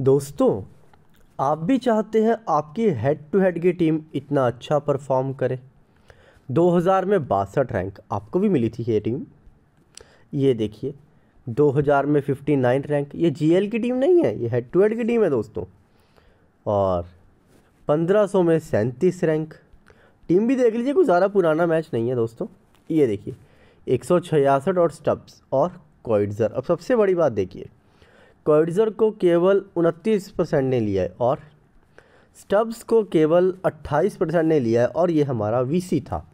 दोस्तों आप भी चाहते हैं आपकी हेड टू हेड की टीम इतना अच्छा परफॉर्म करे 2000 में बासठ रैंक आपको भी मिली थी ये टीम ये देखिए 2000 में 59 रैंक ये जीएल की टीम नहीं है ये हेड टू हेड की टीम है दोस्तों और 1500 में सैंतीस रैंक टीम भी देख लीजिए कोई ज़्यादा पुराना मैच नहीं है दोस्तों ये देखिए एक और स्टब्स और कोइडज़र अब सबसे बड़ी बात देखिए कॉइडजर को केवल उनतीस परसेंट ने लिया है और स्टब्स को केवल अट्ठाईस परसेंट ने लिया है और ये हमारा वी था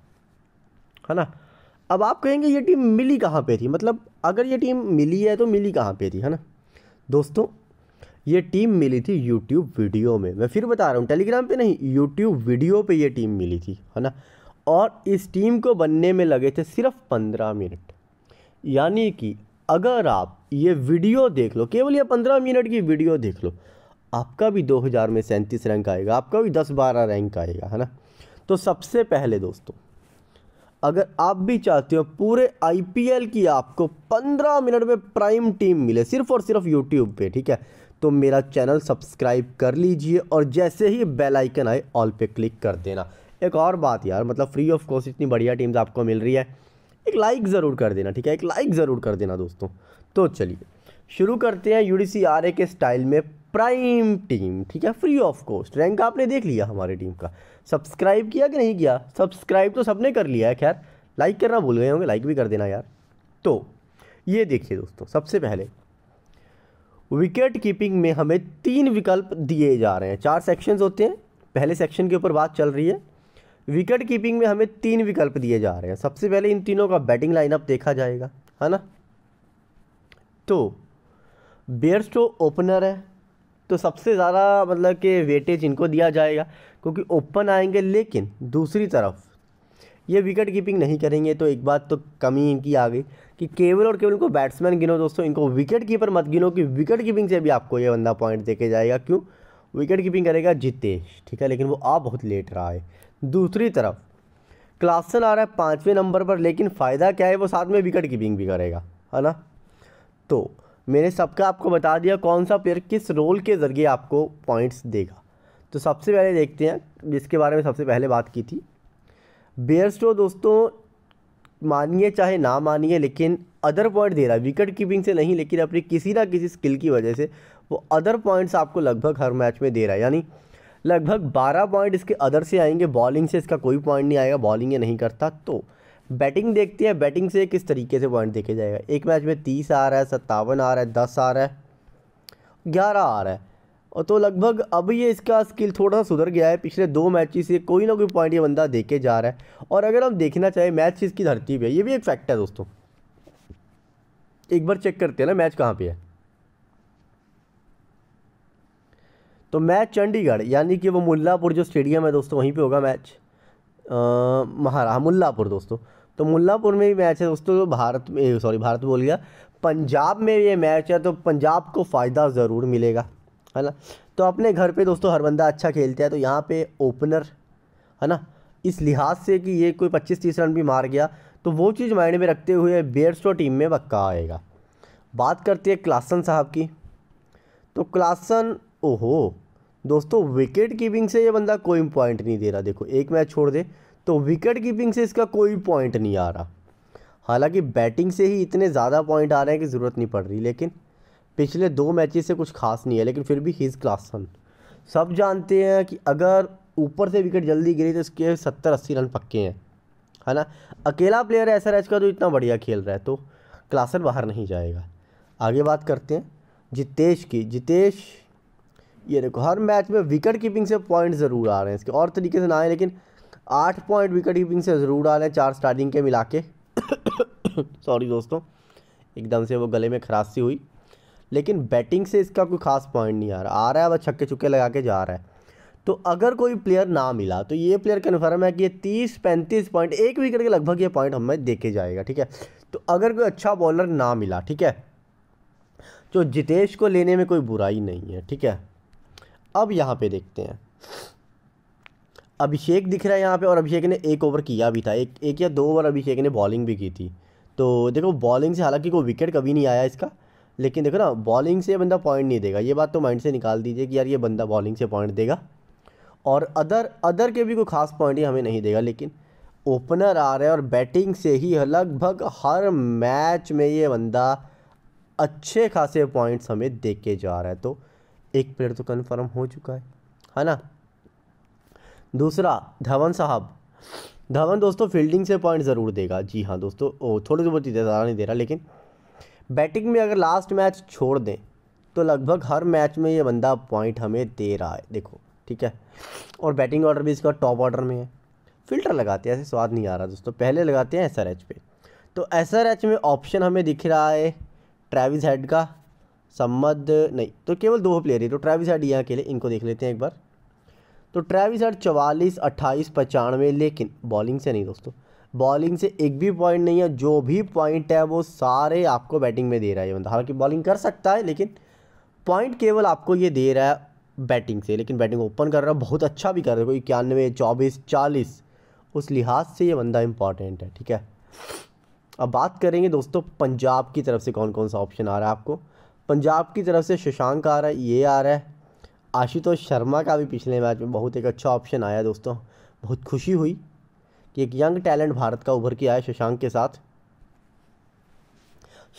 है ना अब आप कहेंगे ये टीम मिली कहाँ पे थी मतलब अगर ये टीम मिली है तो मिली कहाँ पे थी है ना दोस्तों ये टीम मिली थी यूट्यूब वीडियो में मैं फिर बता रहा हूँ टेलीग्राम पे नहीं यूट्यूब वीडियो पे ये टीम मिली थी है ना और इस टीम को बनने में लगे थे सिर्फ पंद्रह मिनट यानी कि अगर आप ये वीडियो देख लो केवल ये पंद्रह मिनट की वीडियो देख लो आपका भी दो हज़ार में सैंतीस रैंक आएगा आपका भी दस बारह रैंक आएगा है ना तो सबसे पहले दोस्तों अगर आप भी चाहते हो पूरे आईपीएल की आपको पंद्रह मिनट में प्राइम टीम मिले सिर्फ और सिर्फ यूट्यूब पे ठीक है तो मेरा चैनल सब्सक्राइब कर लीजिए और जैसे ही बेल आइकन आए ऑल पे क्लिक कर देना एक और बात यार मतलब फ्री ऑफ कॉस्ट इतनी बढ़िया टीम्स आपको मिल रही है एक लाइक ज़रूर कर देना ठीक है एक लाइक ज़रूर कर देना दोस्तों तो चलिए शुरू करते हैं यू के स्टाइल में प्राइम टीम ठीक है फ्री ऑफ कॉस्ट रैंक आपने देख लिया हमारे टीम का सब्सक्राइब किया कि नहीं किया सब्सक्राइब तो सबने कर लिया है खैर लाइक करना भूल गए होंगे लाइक भी कर देना यार तो ये देखिए दोस्तों सबसे पहले विकेट कीपिंग में हमें तीन विकल्प दिए जा रहे हैं चार सेक्शंस होते हैं पहले सेक्शन के ऊपर बात चल रही है विकेट कीपिंग में हमें तीन विकल्प दिए जा रहे हैं सबसे पहले इन तीनों का बैटिंग लाइनअप देखा जाएगा है ना तो बेयर्स तो ओपनर है तो सबसे ज़्यादा मतलब कि वेटेज इनको दिया जाएगा क्योंकि ओपन आएंगे लेकिन दूसरी तरफ ये विकेट कीपिंग नहीं करेंगे तो एक बात तो कमी इनकी आ गई कि केवल और केवल इनको बैट्समैन गिनो दोस्तों इनको विकेट कीपर मत गिनो कि विकेट कीपिंग से भी आपको ये बंदा पॉइंट देके जाएगा क्यों विकेट कीपिंग करेगा जितेश ठीक है लेकिन वो आ बहुत लेट रहा है दूसरी तरफ क्लासन आ रहा है पाँचवें नंबर पर लेकिन फ़ायदा क्या है वो साथ में विकेट कीपिंग भी करेगा है ना तो मैंने सबका आपको बता दिया कौन सा प्लेयर किस रोल के ज़रिए आपको पॉइंट्स देगा तो सबसे पहले देखते हैं जिसके बारे में सबसे पहले बात की थी बेयर स्टो दोस्तों मानिए चाहे ना मानिए लेकिन अदर पॉइंट दे रहा है विकेट कीपिंग से नहीं लेकिन अपनी किसी ना किसी स्किल की वजह से वो अदर पॉइंट्स आपको लगभग हर मैच में दे रहा है यानी लगभग 12 पॉइंट इसके अदर से आएंगे बॉलिंग से इसका कोई पॉइंट नहीं आएगा बॉलिंग ये नहीं करता तो बैटिंग देखते हैं बैटिंग से किस तरीके से पॉइंट देखे जाएगा एक मैच में तीस आ रहा है सत्तावन आ रहा है दस आ रहा है ग्यारह आ रहा है और तो लगभग अब ये इसका स्किल थोड़ा सा सुधर गया है पिछले दो मैच से कोई ना कोई पॉइंट ये बंदा देखे जा रहा है और अगर हम देखना चाहें मैच इसकी धरती पर ये भी एक फैक्ट है दोस्तों एक बार चेक करते हैं ना मैच कहाँ पर है तो मैच चंडीगढ़ यानी कि वो मुल्लापुर जो स्टेडियम है दोस्तों वहीं पे होगा मैच महारा हाँ, मुल्लापुर दोस्तों तो मुल्लापुर में भी मैच है दोस्तों तो भारत में सॉरी भारत बोल गया पंजाब में ये मैच है तो पंजाब को फ़ायदा ज़रूर मिलेगा है ना तो अपने घर पे दोस्तों हर बंदा अच्छा खेलता है तो यहाँ पे ओपनर है ना इस लिहाज से कि ये कोई पच्चीस तीस रन भी मार गया तो वो चीज़ माइंड में रखते हुए बेयरस्टो टीम में पक्का आएगा बात करती है क्लासन साहब की तो क्लासन ओहो दोस्तों विकेट कीपिंग से ये बंदा कोई पॉइंट नहीं दे रहा देखो एक मैच छोड़ दे तो विकेट कीपिंग से इसका कोई पॉइंट नहीं आ रहा हालांकि बैटिंग से ही इतने ज़्यादा पॉइंट आ रहे हैं कि ज़रूरत नहीं पड़ रही लेकिन पिछले दो मैचेस से कुछ खास नहीं है लेकिन फिर भी हिज क्लास सन सब जानते हैं कि अगर ऊपर से विकेट जल्दी गिरी तो इसके सत्तर अस्सी रन पक्के हैं है ना अकेला प्लेयर ऐसा रह चुका जो इतना बढ़िया खेल रहा है तो क्लासन बाहर नहीं जाएगा आगे बात करते हैं जितेश की जितेश ये देखो हर मैच में विकेट कीपिंग से पॉइंट ज़रूर आ रहे हैं इसके और तरीके से ना आए लेकिन आठ पॉइंट विकेट कीपिंग से ज़रूर आ रहे हैं चार स्टार्टिंग के मिला के सॉरी दोस्तों एकदम से वो गले में खरासी हुई लेकिन बैटिंग से इसका कोई खास पॉइंट नहीं आ रहा आ रहा है वह छक्के छुक्के लगा के जा रहा है तो अगर कोई प्लेयर ना मिला तो ये प्लेयर कन्फर्म है कि ये तीस पैंतीस पॉइंट एक विकेट के लगभग ये पॉइंट हमें देखे जाएगा ठीक है तो अगर कोई अच्छा बॉलर ना मिला ठीक है तो जितेश को लेने में कोई बुराई नहीं है ठीक है अब यहाँ पे देखते हैं अभिषेक दिख रहा है यहाँ पे और अभिषेक ने एक ओवर किया भी था एक एक या दो ओवर अभिषेक ने बॉलिंग भी की थी तो देखो बॉलिंग से हालांकि कोई विकेट कभी नहीं आया इसका लेकिन देखो ना बॉलिंग से बंदा पॉइंट नहीं देगा ये बात तो माइंड से निकाल दीजिए कि यार ये बंदा बॉलिंग से पॉइंट देगा और अदर अदर के भी कोई खास पॉइंट ही हमें नहीं देगा लेकिन ओपनर आ रहे हैं और बैटिंग से ही लगभग हर मैच में ये बंदा अच्छे खासे पॉइंट्स हमें दे के जा रहा है तो एक प्लेयर तो कन्फर्म हो चुका है है ना दूसरा धवन साहब धवन दोस्तों फील्डिंग से पॉइंट ज़रूर देगा जी हाँ दोस्तों ओ थोड़ी बहुत चीज़ें ज़्यादा नहीं दे रहा लेकिन बैटिंग में अगर लास्ट मैच छोड़ दें तो लगभग हर मैच में ये बंदा पॉइंट हमें दे रहा है देखो ठीक है और बैटिंग ऑर्डर भी इसका टॉप ऑर्डर में है फिल्टर लगाते हैं ऐसे स्वाद नहीं आ रहा दोस्तों पहले लगाते हैं एस पे तो एस में ऑप्शन हमें दिख रहा है ट्रेविस हेड का सम्मद नहीं तो केवल दो प्लेयर है तो ट्रैविस हेड यहाँ अकेले इनको देख लेते हैं एक बार तो ट्रैविस हेड चवालीस अट्ठाईस पचानवे लेकिन बॉलिंग से नहीं दोस्तों बॉलिंग से एक भी पॉइंट नहीं है जो भी पॉइंट है वो सारे आपको बैटिंग में दे रहा है ये बंदा हालांकि बॉलिंग कर सकता है लेकिन पॉइंट केवल आपको ये दे रहा है बैटिंग से लेकिन बैटिंग ओपन कर रहा है बहुत अच्छा भी कर रहा है कोई इक्यानवे चौबीस चालीस उस लिहाज से ये बंदा इंपॉर्टेंट है ठीक है अब बात करेंगे दोस्तों पंजाब की तरफ से कौन कौन सा ऑप्शन आ रहा है आपको पंजाब की तरफ से शशांक आ रहा है ये आ रहा है आशुतोष शर्मा का भी पिछले मैच में बहुत एक अच्छा ऑप्शन आया दोस्तों बहुत खुशी हुई कि एक यंग टैलेंट भारत का उभर के आया शशांक के साथ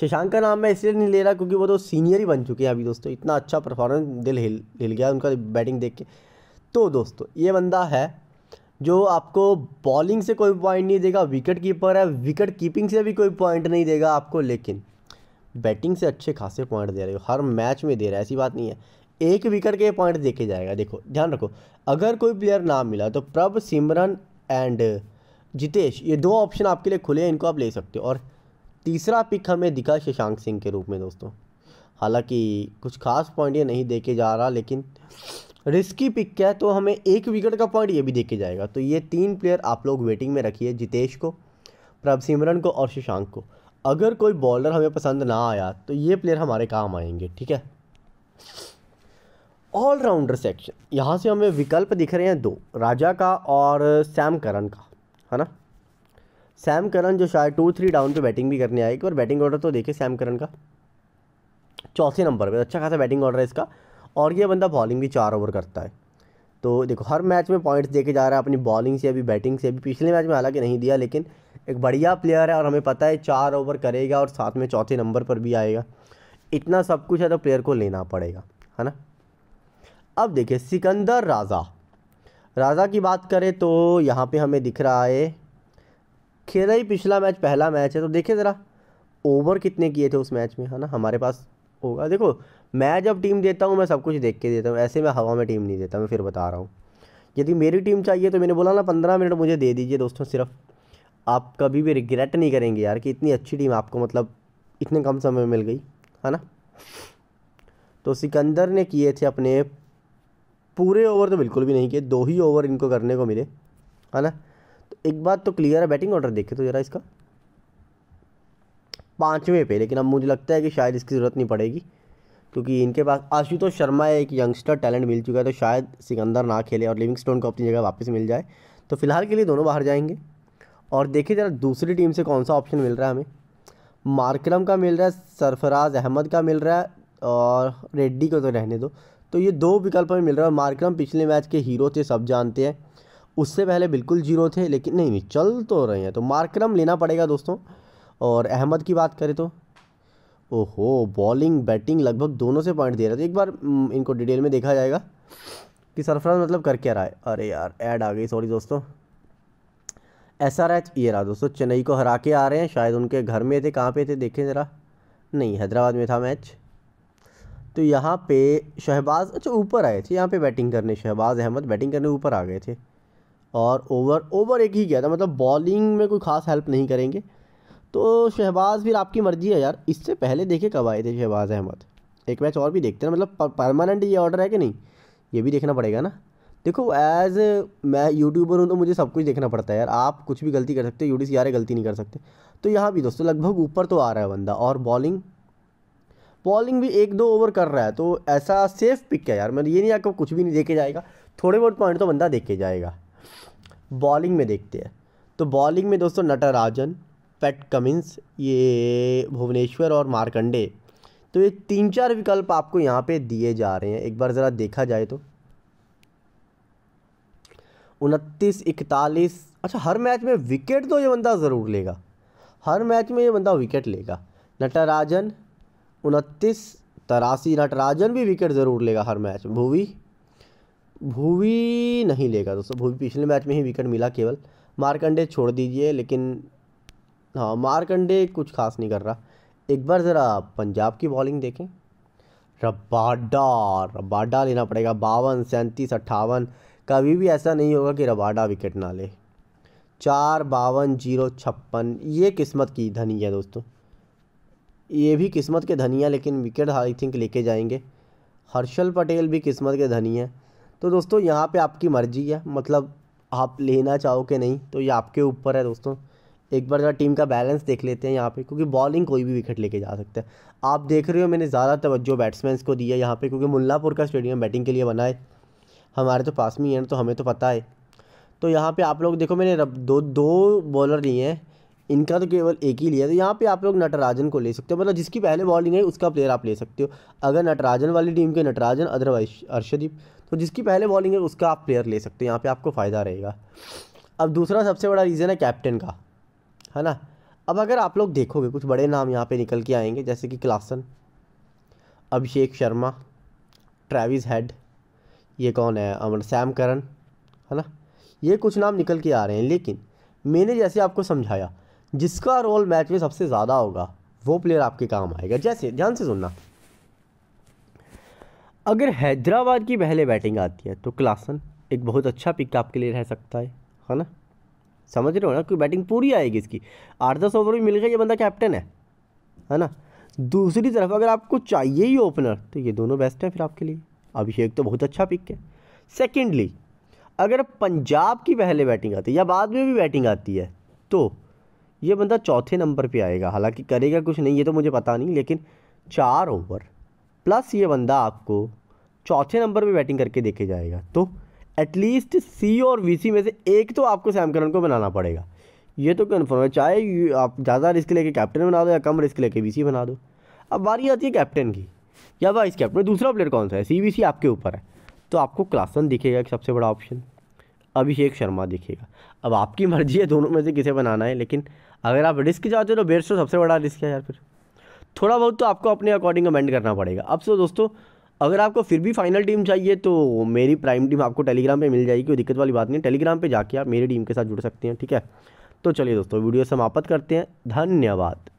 शशांक का नाम मैं इसलिए नहीं ले रहा क्योंकि वो तो सीनियर ही बन चुके हैं अभी दोस्तों इतना अच्छा परफॉर्मेंस दिल हिल हिल गया उनका बैटिंग देख के तो दोस्तों ये बंदा है जो आपको बॉलिंग से कोई पॉइंट नहीं देगा विकेट कीपर है विकेट कीपिंग से भी कोई पॉइंट नहीं देगा आपको लेकिन बैटिंग से अच्छे खासे पॉइंट दे रहे हो हर मैच में दे रहा है ऐसी बात नहीं है एक विकेट के पॉइंट देखे जाएगा देखो ध्यान रखो अगर कोई प्लेयर ना मिला तो प्रभ सिमरन एंड जितेश ये दो ऑप्शन आपके लिए खुले हैं इनको आप ले सकते हो और तीसरा पिक हमें दिखा शशांक सिंह के रूप में दोस्तों हालांकि कुछ खास पॉइंट ये नहीं देखे जा रहा लेकिन रिस्की पिक क्या है तो हमें एक विकेट का पॉइंट ये भी देखे जाएगा तो ये तीन प्लेयर आप लोग वेटिंग में रखिए जितेश को प्रभ सिमरन को और शशांक को अगर कोई बॉलर हमें पसंद ना आया तो ये प्लेयर हमारे काम आएंगे ठीक है ऑलराउंडर सेक्शन यहाँ से हमें विकल्प दिख रहे हैं दो राजा का और सैम करन का है ना सैम करन जो शायद टू थ्री डाउन पे बैटिंग भी करने आएगी और बैटिंग ऑर्डर तो देखे सैम करन का चौथे नंबर पे अच्छा खासा बैटिंग ऑर्डर है इसका और ये बंदा बॉलिंग भी चार ओवर करता है तो देखो हर मैच में पॉइंट्स देके जा रहा है अपनी बॉलिंग से अभी बैटिंग से अभी पिछले मैच में हालांकि नहीं दिया लेकिन एक बढ़िया प्लेयर है और हमें पता है चार ओवर करेगा और साथ में चौथे नंबर पर भी आएगा इतना सब कुछ है तो प्लेयर को लेना पड़ेगा है ना अब देखिए सिकंदर राजा राजा की बात करें तो यहाँ पे हमें दिख रहा है खेला ही पिछला मैच पहला मैच है तो देखिए ज़रा ओवर कितने किए थे उस मैच में है ना हमारे पास होगा देखो मैं जब टीम देता हूँ मैं सब कुछ देख के देता हूँ ऐसे मैं हवा में टीम नहीं देता मैं फिर बता रहा हूँ यदि मेरी टीम चाहिए तो मैंने बोला ना पंद्रह मिनट मुझे दे दीजिए दोस्तों सिर्फ आप कभी भी रिग्रेट नहीं करेंगे यार कि इतनी अच्छी टीम आपको मतलब इतने कम समय में मिल गई है ना तो सिकंदर ने किए थे अपने पूरे ओवर तो बिल्कुल भी नहीं किए दो ही ओवर इनको करने को मिले है ना तो एक बात तो क्लियर है बैटिंग ऑर्डर देखे तो ज़रा इसका पाँचवें पे लेकिन अब मुझे लगता है कि शायद इसकी ज़रूरत नहीं पड़ेगी क्योंकि इनके पास आशुतोष शर्मा एक यंगस्टर टैलेंट मिल चुका है तो शायद सिकंदर ना खेले और लिविंगस्टोन को अपनी जगह वापस मिल जाए तो फिलहाल के लिए दोनों बाहर जाएंगे और देखिए ज़रा दूसरी टीम से कौन सा ऑप्शन मिल रहा है हमें मार्करम का मिल रहा है सरफराज अहमद का मिल रहा है और रेड्डी को तो रहने दो तो ये दो विकल्प हमें मिल रहा है मार्करम पिछले मैच के हीरो थे सब जानते हैं उससे पहले बिल्कुल जीरो थे लेकिन नहीं नहीं चल तो रहे हैं तो मार्करम लेना पड़ेगा दोस्तों और अहमद की बात करें तो ओहो बॉलिंग बैटिंग लगभग दोनों से पॉइंट दे रहा थे तो एक बार इनको डिटेल में देखा जाएगा कि सरफराज मतलब कर क्या रहा है अरे यार ऐड आ गई सॉरी दोस्तों एस आर एच ये रहा दोस्तों चेन्नई को हरा के आ रहे हैं शायद उनके घर में थे कहाँ पे थे देखें ज़रा नहीं हैदराबाद में था मैच तो यहाँ पे शहबाज अच्छा ऊपर आए थे यहाँ पे बैटिंग करने शहबाज अहमद बैटिंग करने ऊपर आ गए थे और ओवर ओवर एक ही गया था मतलब बॉलिंग में कोई ख़ास हेल्प नहीं करेंगे तो शहबाज फिर आपकी मर्ज़ी है यार इससे पहले देखे कब आए थे शहबाज अहमद एक मैच और भी देखते हैं मतलब परमानेंट ये ऑर्डर है कि नहीं ये भी देखना पड़ेगा ना देखो एज मैं यूट्यूबर हूँ तो मुझे सब कुछ देखना पड़ता है यार आप कुछ भी गलती कर सकते हो यू डी गलती नहीं कर सकते तो यहाँ भी दोस्तों लगभग ऊपर तो आ रहा है बंदा और बॉलिंग बॉलिंग भी एक दो ओवर कर रहा है तो ऐसा सेफ पिक है यार मतलब ये नहीं आपको कुछ भी नहीं देखे जाएगा थोड़े बहुत पॉइंट तो बंदा देखे जाएगा बॉलिंग में देखते हैं तो बॉलिंग में दोस्तों नटराजन पैट कमिंस ये भुवनेश्वर और मारकंडे तो ये तीन चार विकल्प आपको यहाँ पे दिए जा रहे हैं एक बार ज़रा देखा जाए तो उनतीस इकतालीस अच्छा हर मैच में विकेट तो ये बंदा ज़रूर लेगा हर मैच में ये बंदा विकेट लेगा नटराजन उनतीस तरासी नटराजन भी विकेट ज़रूर लेगा हर मैच में भूवी भूवी नहीं लेगा दोस्तों भूवी पिछले मैच में ही विकेट मिला केवल मारकंडे छोड़ दीजिए लेकिन हाँ मारकंडे कुछ खास नहीं कर रहा एक बार ज़रा पंजाब की बॉलिंग देखें रबाडा रबाडा लेना पड़ेगा बावन सैंतीस अट्ठावन कभी भी ऐसा नहीं होगा कि रबाडा विकेट ना ले चार बावन जीरो छप्पन ये किस्मत की धनी है दोस्तों ये भी किस्मत के धनी है लेकिन विकेट आई थिंक लेके जाएंगे हर्षल पटेल भी किस्मत के धनी है तो दोस्तों यहाँ पे आपकी मर्जी है मतलब आप लेना चाहो कि नहीं तो ये आपके ऊपर है दोस्तों एक बार ज़रा टीम का बैलेंस देख लेते हैं यहाँ पे क्योंकि बॉलिंग कोई भी विकेट लेके जा सकता है आप देख रहे हो मैंने ज़्यादा तवज्जो बैट्समैन को दिया है यहाँ पे क्योंकि मुल्लापुर का स्टेडियम बैटिंग के लिए बनाए हमारे तो पास में ही है तो हमें तो पता है तो यहाँ पे आप लोग देखो मैंने दो दो बॉलर लिए हैं इनका तो केवल एक ही लिया तो यहाँ पे आप लोग नटराजन को ले सकते हो मतलब जिसकी पहले बॉलिंग है उसका प्लेयर आप ले सकते हो अगर नटराजन वाली टीम के नटराजन अदरवाइज अर्शदीप तो जिसकी पहले बॉलिंग है उसका आप प्लेयर ले सकते हो यहाँ पर आपको फ़ायदा रहेगा अब दूसरा सबसे बड़ा रीज़न है कैप्टन का है ना अब अगर आप लोग देखोगे कुछ बड़े नाम यहाँ पर निकल के आएंगे जैसे कि Klaasen Abhishek Sharma Travis Head ये कौन है अमर सैम करण है ना ये कुछ नाम निकल के आ रहे हैं लेकिन मैंने जैसे आपको समझाया जिसका रोल मैच में सबसे ज़्यादा होगा वो प्लेयर आपके काम आएगा जैसे ध्यान से सुनना अगर हैदराबाद की पहले बैटिंग आती है तो क्लासन एक बहुत अच्छा पिक आपके लिए रह सकता है है ना समझ रहे हो ना कि बैटिंग पूरी आएगी इसकी आठ दस ओवर भी मिल गया ये बंदा कैप्टन है है ना दूसरी तरफ अगर आपको चाहिए ही ओपनर तो ये दोनों बेस्ट हैं फिर आपके लिए अभिषेक तो बहुत अच्छा पिक है सेकेंडली अगर पंजाब की पहले बैटिंग आती है या बाद में भी बैटिंग आती है तो ये बंदा चौथे नंबर पे आएगा हालांकि करेगा कुछ नहीं ये तो मुझे पता नहीं लेकिन चार ओवर प्लस ये बंदा आपको चौथे नंबर पे बैटिंग करके देखे जाएगा तो एटलीस्ट सी और वी में से एक तो आपको सैम करन को बनाना पड़ेगा ये तो कन्फर्म है चाहे आप ज़्यादा रिस्क लेके कैप्टन बना दो या कम रिस्क लेके वी बना दो अब बारी आती है कैप्टन की या वाइस कैप्टन मतलब दूसरा प्लेयर कौन सा है सी आपके ऊपर है तो आपको क्लासन दिखेगा कि सबसे बड़ा ऑप्शन अभिषेक शर्मा दिखेगा अब आपकी मर्जी है दोनों में से किसे बनाना है लेकिन अगर आप रिस्क चाहते हो तो बेस्ट तो सबसे बड़ा रिस्क है यार फिर थोड़ा बहुत तो आपको अपने अकॉर्डिंग अमेंड करना पड़ेगा अब सो दोस्तों अगर आपको फिर भी फाइनल टीम चाहिए तो मेरी प्राइम टीम आपको टेलीग्राम पे मिल जाएगी कोई दिक्कत वाली बात नहीं टेलीग्राम पे जाके आप मेरी टीम के साथ जुड़ सकते हैं ठीक है तो चलिए दोस्तों वीडियो समाप्त करते हैं धन्यवाद